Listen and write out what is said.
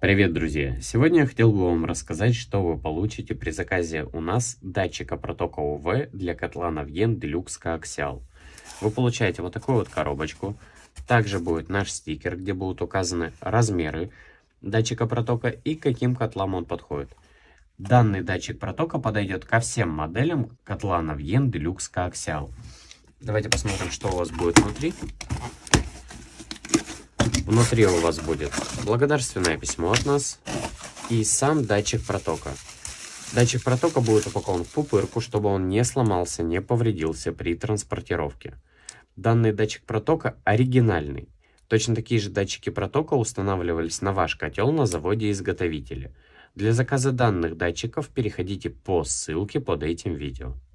Привет, друзья! Сегодня я хотел бы вам рассказать, что вы получите при заказе у нас датчика протока УВ для котла Navgen Deluxe Coaxial. Вы получаете вот такую вот коробочку. Также будет наш стикер, где будут указаны размеры датчика протока и каким котлам он подходит. Данный датчик протока подойдет ко всем моделям котла Navgen Deluxe Coaxial. Давайте посмотрим, что у вас будет внутри. Внутри у вас будет благодарственное письмо от нас и сам датчик протока. Датчик протока будет упакован в пупырку, чтобы он не сломался, не повредился при транспортировке. Данный датчик протока оригинальный. Точно такие же датчики протока устанавливались на ваш котел на заводе-изготовителе. Для заказа данных датчиков переходите по ссылке под этим видео.